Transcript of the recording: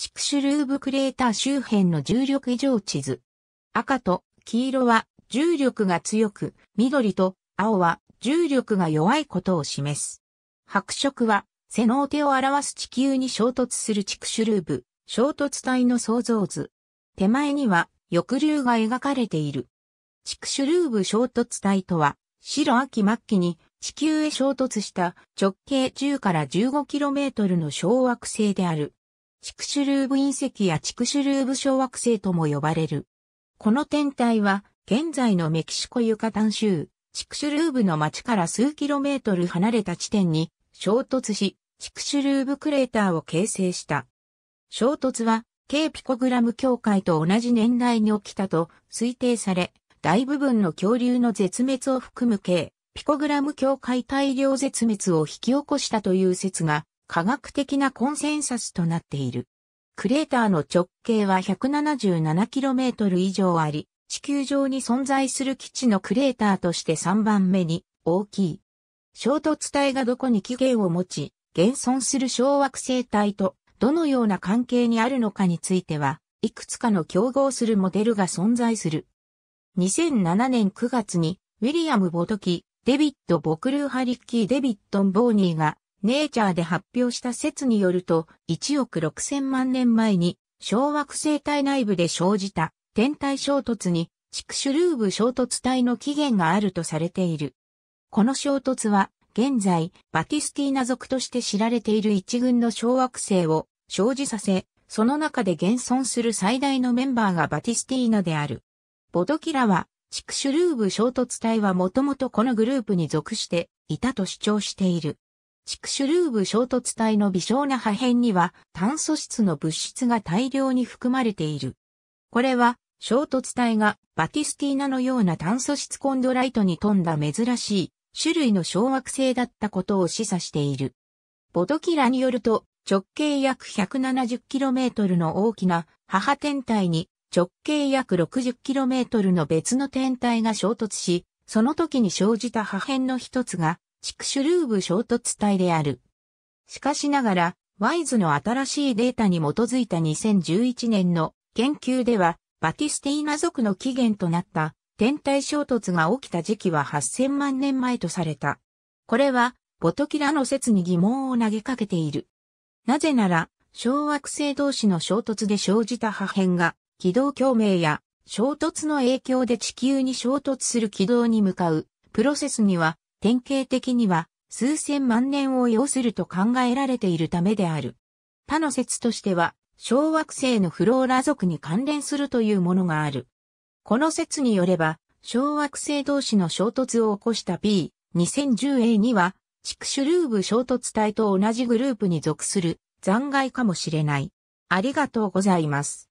チクシュルーブクレーター周辺の重力異常地図。赤と黄色は重力が強く、緑と青は重力が弱いことを示す。白色は、セノーテを表す地球に衝突するチクシュルーブ、衝突体の創造図。手前には、翼竜が描かれている。チクシュルーブ衝突体とは、白秋末期に地球へ衝突した直径10から 15km の小惑星である。チクシュルーブ隕石やチクシュルーブ小惑星とも呼ばれる。この天体は、現在のメキシコユカタン州、チクシュルーブの町から数キロメートル離れた地点に衝突し、チクシュルーブクレーターを形成した。衝突は、K ピコグラム境界と同じ年代に起きたと推定され、大部分の恐竜の絶滅を含む K ピコグラム境界大量絶滅を引き起こしたという説が科学的なコンセンサスとなっている。クレーターの直径は 177km 以上あり、地球上に存在する基地のクレーターとして3番目に大きい。衝突体がどこに起源を持ち、現存する小惑星帯とどのような関係にあるのかについては、いくつかの競合するモデルが存在する。2007年9月に、ウィリアム・ボトキ、デビッド・ボクルー・ハリッキー・デビッドボーニーが、ネイチャーで発表した説によると、1億6000万年前に、小惑星体内部で生じた天体衝突に、チクシュルーブ衝突帯の起源があるとされている。この衝突は、現在、バティスティーナ族として知られている一群の小惑星を生じさせ、その中で現存する最大のメンバーがバティスティーナである。ボドキラは、チクシュルーブ衝突帯はもともとこのグループに属していたと主張している。チクシュルーブ衝突体の微小な破片には炭素質の物質が大量に含まれている。これは衝突体がバティスティーナのような炭素質コンドライトに富んだ珍しい種類の小惑星だったことを示唆している。ボドキラによると直径約 170km の大きな母天体に直径約 60km の別の天体が衝突し、その時に生じた破片の一つがチクシュルーブ衝突体である。しかしながら、ワイズの新しいデータに基づいた2011年の研究では、バティスティーナ族の起源となった天体衝突が起きた時期は8000万年前とされた。これは、ボトキラの説に疑問を投げかけている。なぜなら、小惑星同士の衝突で生じた破片が、軌道共鳴や衝突の影響で地球に衝突する軌道に向かうプロセスには典型的には数千万年を要すると考えられているためである。他の説としては、小惑星のフローラ族に関連するというものがある。この説によれば、小惑星同士の衝突を起こした B2010A には、チクシュルーブ衝突体と同じグループに属する残骸かもしれない。ありがとうございます。